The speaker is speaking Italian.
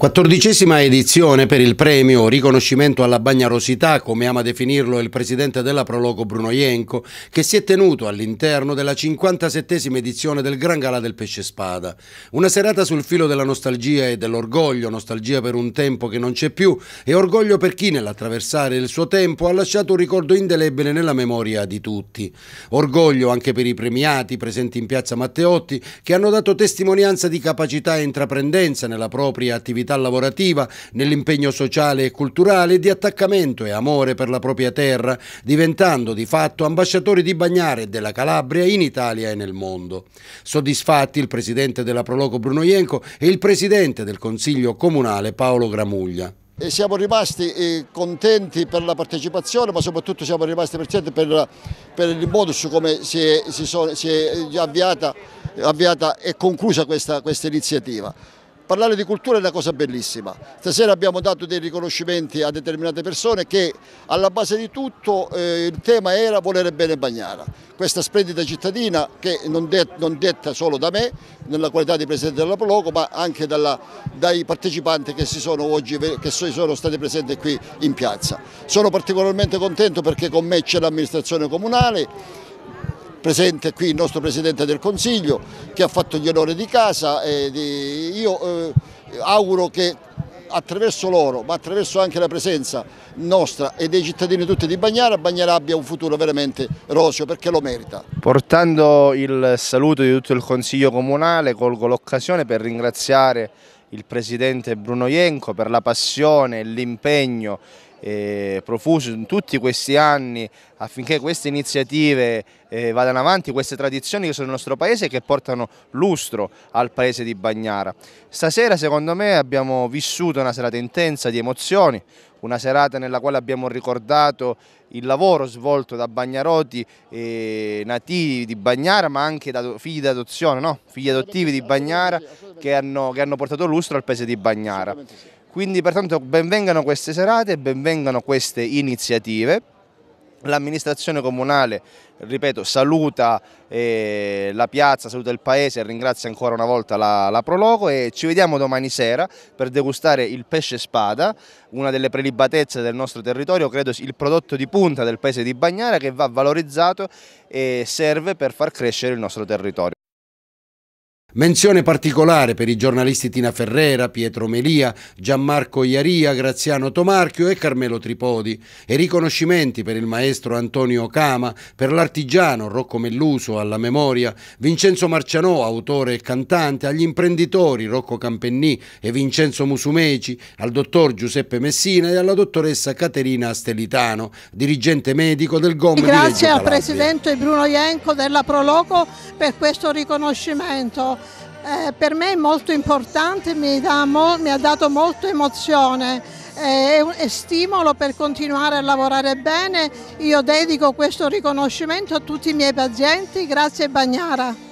Quattordicesima edizione per il premio Riconoscimento alla Bagnarosità, come ama definirlo il presidente della Proloco Bruno Ienco, che si è tenuto all'interno della 57esima edizione del Gran Gala del Pesce Spada. Una serata sul filo della nostalgia e dell'orgoglio, nostalgia per un tempo che non c'è più e orgoglio per chi nell'attraversare il suo tempo ha lasciato un ricordo indelebile nella memoria di tutti. Orgoglio anche per i premiati presenti in piazza Matteotti che hanno dato testimonianza di capacità e intraprendenza nella propria attività attività lavorativa, nell'impegno sociale e culturale, di attaccamento e amore per la propria terra, diventando di fatto ambasciatori di Bagnare e della Calabria in Italia e nel mondo. Soddisfatti il presidente della Proloco Bruno Ienco e il presidente del Consiglio Comunale Paolo Gramuglia. E siamo rimasti eh, contenti per la partecipazione ma soprattutto siamo rimasti contenti per, per il modo su come si è, si sono, si è avviata, avviata, e conclusa questa, questa iniziativa. Parlare di cultura è una cosa bellissima. Stasera abbiamo dato dei riconoscimenti a determinate persone che alla base di tutto eh, il tema era volere bene Bagnara. Questa splendida cittadina che non, det, non detta solo da me, nella qualità di Presidente della Proloco, ma anche dalla, dai partecipanti che, si sono oggi, che sono stati presenti qui in piazza. Sono particolarmente contento perché con me c'è l'amministrazione comunale, presente qui il nostro Presidente del Consiglio che ha fatto gli onori di casa e di... io eh, auguro che attraverso loro ma attraverso anche la presenza nostra e dei cittadini tutti di Bagnara, Bagnara abbia un futuro veramente rosio perché lo merita. Portando il saluto di tutto il Consiglio Comunale colgo l'occasione per ringraziare il Presidente Bruno Ienco per la passione e l'impegno eh, profuso in tutti questi anni affinché queste iniziative eh, vadano avanti, queste tradizioni che sono nel nostro paese e che portano lustro al paese di Bagnara. Stasera secondo me abbiamo vissuto una serata intensa di emozioni, una serata nella quale abbiamo ricordato il lavoro svolto da Bagnaroti eh, nativi di Bagnara ma anche da figli d'adozione, no? figli adottivi di Bagnara che hanno, che hanno portato lustro al paese di Bagnara. Quindi pertanto benvengano queste serate, benvengano queste iniziative. L'amministrazione comunale, ripeto, saluta eh, la piazza, saluta il paese e ringrazia ancora una volta la, la, Proloco e ci vediamo domani sera per degustare il pesce spada, una delle prelibatezze del nostro territorio, credo il prodotto di punta del paese di Bagnara che va valorizzato e serve per far crescere il nostro territorio. Menzione particolare per i giornalisti Tina Ferrera, Pietro Melia, Gianmarco Iaria, Graziano Tomarchio e Carmelo Tripodi e riconoscimenti per il maestro Antonio Cama, per l'artigiano Rocco Melluso alla memoria, Vincenzo Marcianò, autore e cantante, agli imprenditori Rocco Campennì e Vincenzo Musumeci, al dottor Giuseppe Messina e alla dottoressa Caterina Stelitano, dirigente medico del GOM Grazie al Presidente Bruno Ienco della Proloco per questo riconoscimento eh, per me è molto importante, mi, mo mi ha dato molta emozione e eh, stimolo per continuare a lavorare bene. Io dedico questo riconoscimento a tutti i miei pazienti, grazie Bagnara.